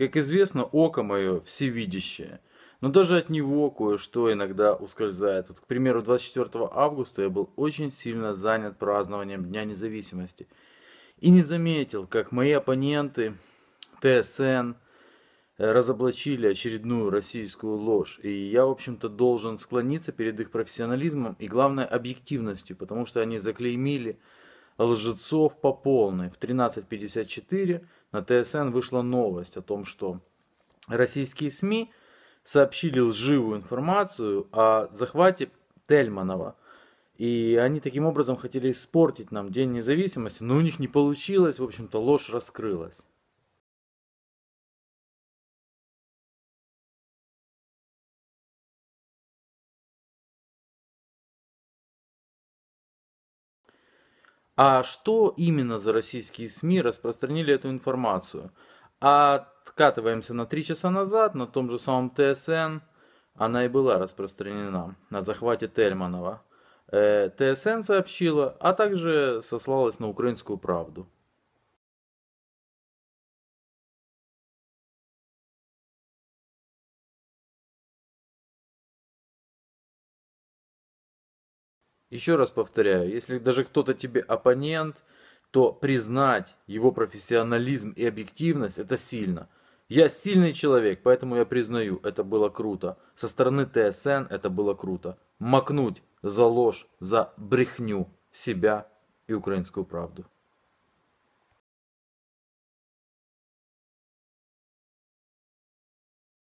Как известно, око мое всевидящее. Но даже от него кое-что иногда ускользает. Вот, к примеру, 24 августа я был очень сильно занят празднованием Дня независимости. И не заметил, как мои оппоненты ТСН разоблачили очередную российскую ложь. И я, в общем-то, должен склониться перед их профессионализмом и, главное, объективностью, потому что они заклеймили лжецов по полной. В 13.54 на ТСН вышла новость о том, что российские СМИ сообщили лживую информацию о захвате Тельманова. И они таким образом хотели испортить нам День независимости, но у них не получилось, в общем-то ложь раскрылась. а что именно за российские СМИ распространили эту информацию. Откатываемся на три часа назад, на том же самом ТСН она и была распространена на захвате Тельманова. Э, ТСН сообщила, а также сослалась на украинскую правду. Еще раз повторяю, если даже кто-то тебе оппонент, то признать его профессионализм и объективность – это сильно. Я сильный человек, поэтому я признаю, это было круто. Со стороны ТСН это было круто. Макнуть за ложь, за брехню себя и украинскую правду.